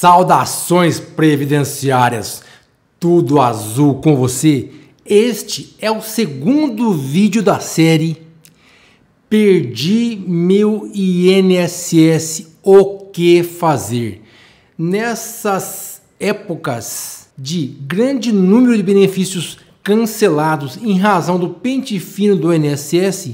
Saudações previdenciárias, tudo azul com você. Este é o segundo vídeo da série Perdi meu INSS, o que fazer? Nessas épocas de grande número de benefícios cancelados em razão do pente fino do INSS,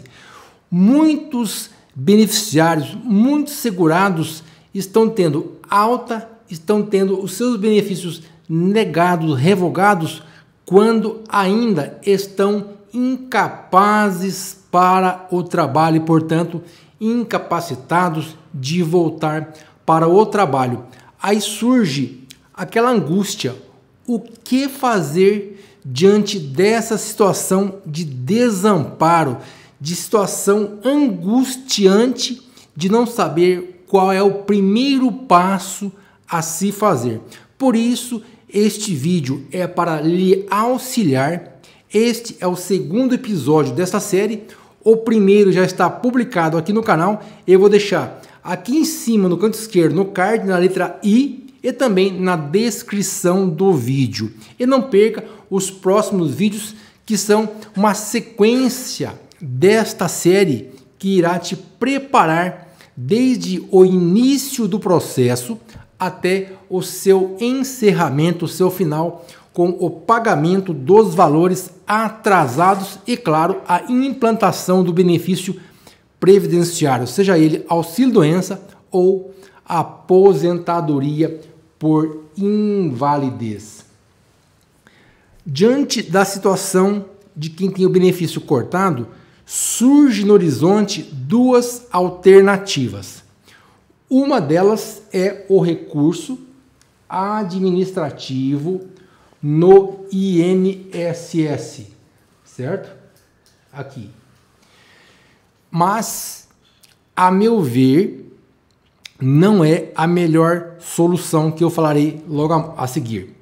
muitos beneficiários, muitos segurados estão tendo alta estão tendo os seus benefícios negados, revogados, quando ainda estão incapazes para o trabalho e, portanto, incapacitados de voltar para o trabalho. Aí surge aquela angústia: o que fazer diante dessa situação de desamparo, de situação angustiante de não saber qual é o primeiro passo a se fazer. Por isso, este vídeo é para lhe auxiliar. Este é o segundo episódio desta série. O primeiro já está publicado aqui no canal. Eu vou deixar aqui em cima no canto esquerdo, no card, na letra I, e também na descrição do vídeo. E não perca os próximos vídeos que são uma sequência desta série que irá te preparar desde o início do processo até o seu encerramento, o seu final, com o pagamento dos valores atrasados e, claro, a implantação do benefício previdenciário, seja ele auxílio-doença ou aposentadoria por invalidez. Diante da situação de quem tem o benefício cortado, surge no horizonte duas alternativas uma delas é o recurso administrativo no INSS, certo? Aqui. Mas, a meu ver, não é a melhor solução que eu falarei logo a seguir.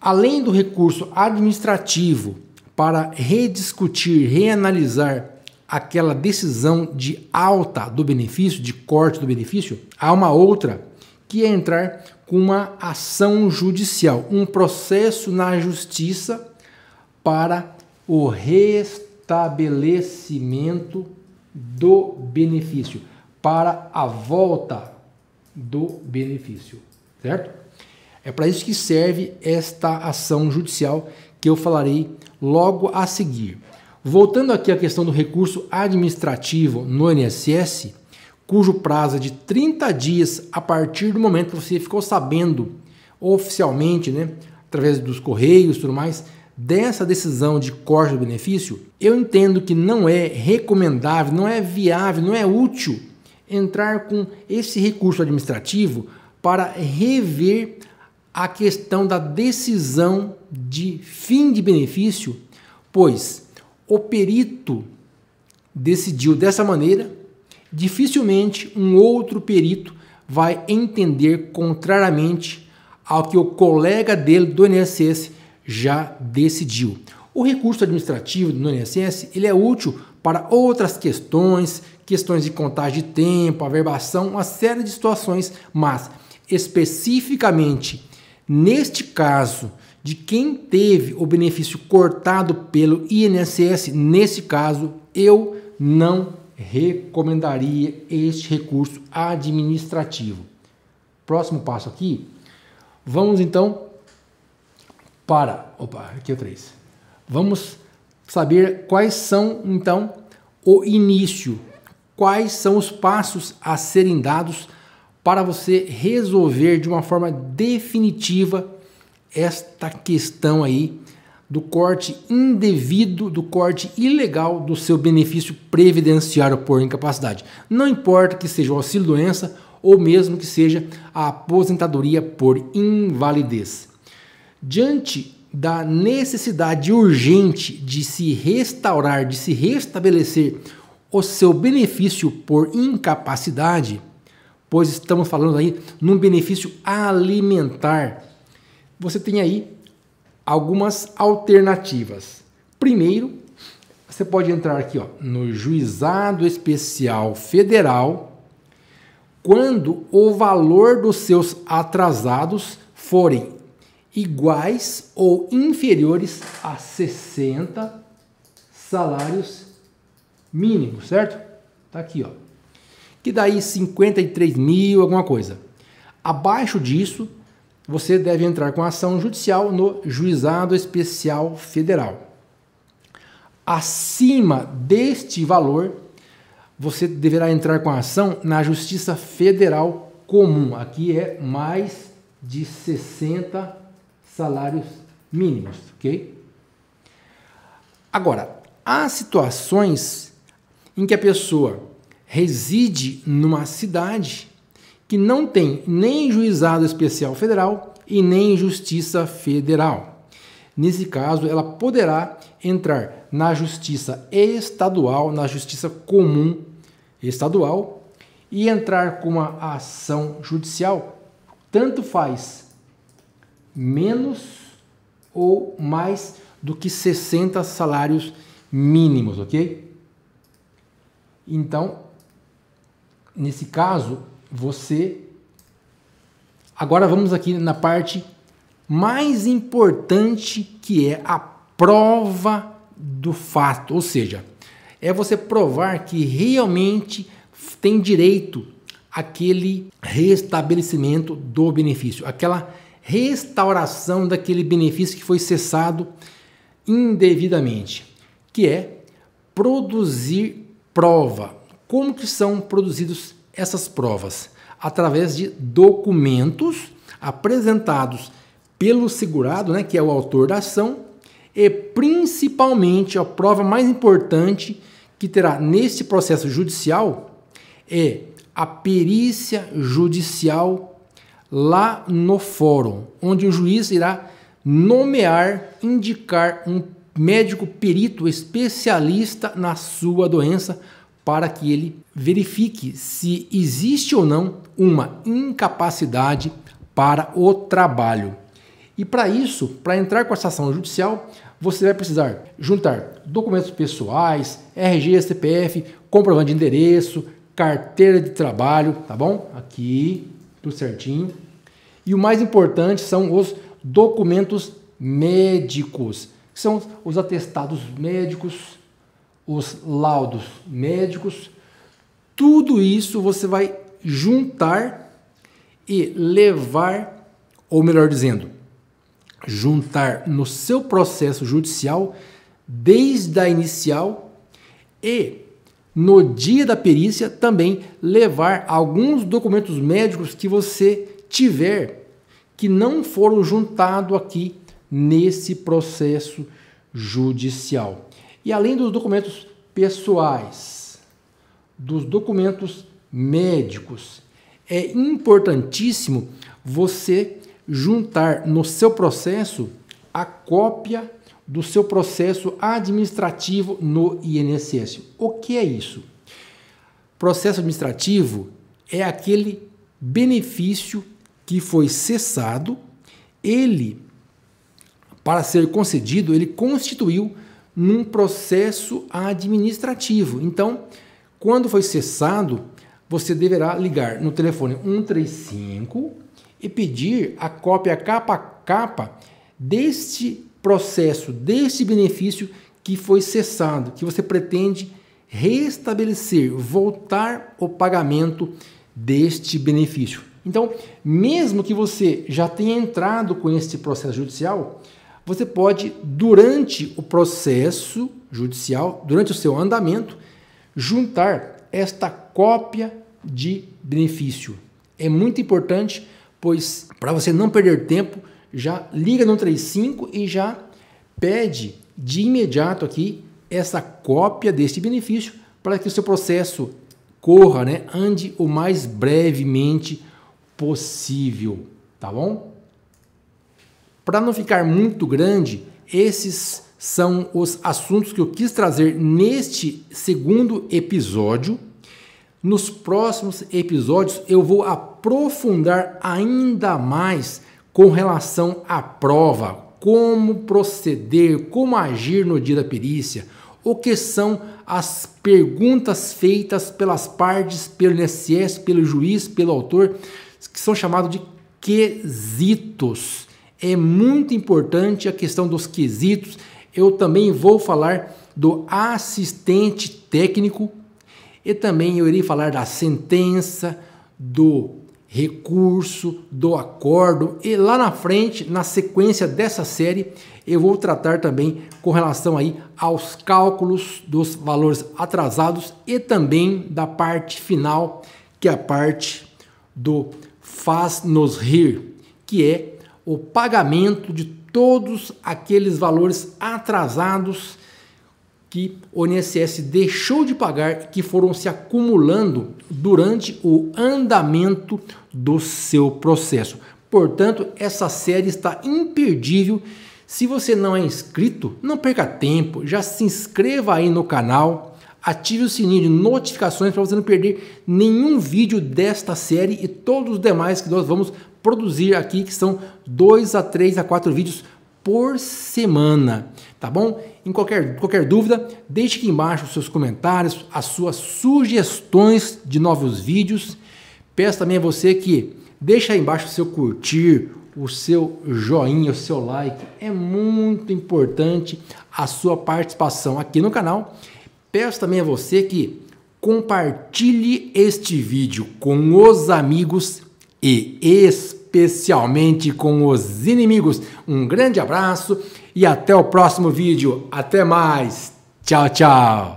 Além do recurso administrativo para rediscutir, reanalisar aquela decisão de alta do benefício, de corte do benefício, há uma outra que é entrar com uma ação judicial, um processo na justiça para o restabelecimento do benefício, para a volta do benefício, certo? É para isso que serve esta ação judicial que eu falarei logo a seguir. Voltando aqui à questão do recurso administrativo no INSS, cujo prazo é de 30 dias a partir do momento que você ficou sabendo oficialmente, né, através dos correios e tudo mais, dessa decisão de corte do benefício, eu entendo que não é recomendável, não é viável, não é útil entrar com esse recurso administrativo para rever a questão da decisão de fim de benefício, pois o perito decidiu dessa maneira, dificilmente um outro perito vai entender contrariamente ao que o colega dele do INSS já decidiu. O recurso administrativo do INSS ele é útil para outras questões, questões de contagem de tempo, averbação, uma série de situações, mas especificamente neste caso de quem teve o benefício cortado pelo INSS, nesse caso, eu não recomendaria este recurso administrativo. Próximo passo aqui, vamos então para, opa, aqui é o 3. Vamos saber quais são então o início, quais são os passos a serem dados para você resolver de uma forma definitiva esta questão aí do corte indevido, do corte ilegal do seu benefício previdenciário por incapacidade. Não importa que seja o auxílio-doença ou mesmo que seja a aposentadoria por invalidez. Diante da necessidade urgente de se restaurar, de se restabelecer o seu benefício por incapacidade, pois estamos falando aí num benefício alimentar você tem aí algumas alternativas. Primeiro, você pode entrar aqui ó, no Juizado Especial Federal quando o valor dos seus atrasados forem iguais ou inferiores a 60 salários mínimos, certo? Tá aqui, ó. Que daí 53 mil, alguma coisa. Abaixo disso, você deve entrar com ação judicial no Juizado Especial Federal. Acima deste valor, você deverá entrar com ação na Justiça Federal Comum. Aqui é mais de 60 salários mínimos, ok? Agora, há situações em que a pessoa reside numa cidade que não tem nem juizado especial federal e nem justiça federal. Nesse caso, ela poderá entrar na justiça estadual, na justiça comum estadual e entrar com uma ação judicial, tanto faz menos ou mais do que 60 salários mínimos, ok? Então, nesse caso, você. Agora vamos aqui na parte mais importante que é a prova do fato, ou seja, é você provar que realmente tem direito aquele restabelecimento do benefício, aquela restauração daquele benefício que foi cessado indevidamente, que é produzir prova. Como que são produzidos essas provas através de documentos apresentados pelo segurado, né, que é o autor da ação, e principalmente a prova mais importante que terá neste processo judicial é a perícia judicial lá no fórum, onde o juiz irá nomear, indicar um médico perito especialista na sua doença para que ele verifique se existe ou não uma incapacidade para o trabalho. E para isso, para entrar com essa ação judicial, você vai precisar juntar documentos pessoais, RG, CPF, comprovante de endereço, carteira de trabalho, tá bom? Aqui, tudo certinho. E o mais importante são os documentos médicos, que são os atestados médicos os laudos médicos, tudo isso você vai juntar e levar, ou melhor dizendo, juntar no seu processo judicial desde a inicial e no dia da perícia também levar alguns documentos médicos que você tiver que não foram juntados aqui nesse processo judicial. E além dos documentos pessoais, dos documentos médicos, é importantíssimo você juntar no seu processo a cópia do seu processo administrativo no INSS. O que é isso? Processo administrativo é aquele benefício que foi cessado, ele para ser concedido, ele constituiu num processo administrativo. Então, quando foi cessado, você deverá ligar no telefone 135 e pedir a cópia capa a capa deste processo, deste benefício que foi cessado, que você pretende restabelecer, voltar o pagamento deste benefício. Então, mesmo que você já tenha entrado com este processo judicial, você pode, durante o processo judicial, durante o seu andamento, juntar esta cópia de benefício. É muito importante, pois para você não perder tempo, já liga no 35 e já pede de imediato aqui essa cópia deste benefício para que o seu processo corra, né, ande o mais brevemente possível, tá bom? Para não ficar muito grande, esses são os assuntos que eu quis trazer neste segundo episódio. Nos próximos episódios eu vou aprofundar ainda mais com relação à prova, como proceder, como agir no dia da perícia, o que são as perguntas feitas pelas partes, pelo INSS, pelo juiz, pelo autor, que são chamados de quesitos. É muito importante a questão dos quesitos. Eu também vou falar do assistente técnico e também eu irei falar da sentença, do recurso, do acordo e lá na frente, na sequência dessa série, eu vou tratar também com relação aí aos cálculos dos valores atrasados e também da parte final, que é a parte do faz nos rir, que é o pagamento de todos aqueles valores atrasados que o INSS deixou de pagar e que foram se acumulando durante o andamento do seu processo. Portanto, essa série está imperdível. Se você não é inscrito, não perca tempo, já se inscreva aí no canal, ative o sininho de notificações para você não perder nenhum vídeo desta série e todos os demais que nós vamos produzir aqui, que são dois a três a quatro vídeos por semana, tá bom? Em qualquer, qualquer dúvida, deixe aqui embaixo os seus comentários, as suas sugestões de novos vídeos. Peço também a você que deixe aí embaixo o seu curtir, o seu joinha, o seu like. É muito importante a sua participação aqui no canal. Peço também a você que compartilhe este vídeo com os amigos e espalhe especialmente com os inimigos. Um grande abraço e até o próximo vídeo. Até mais. Tchau, tchau.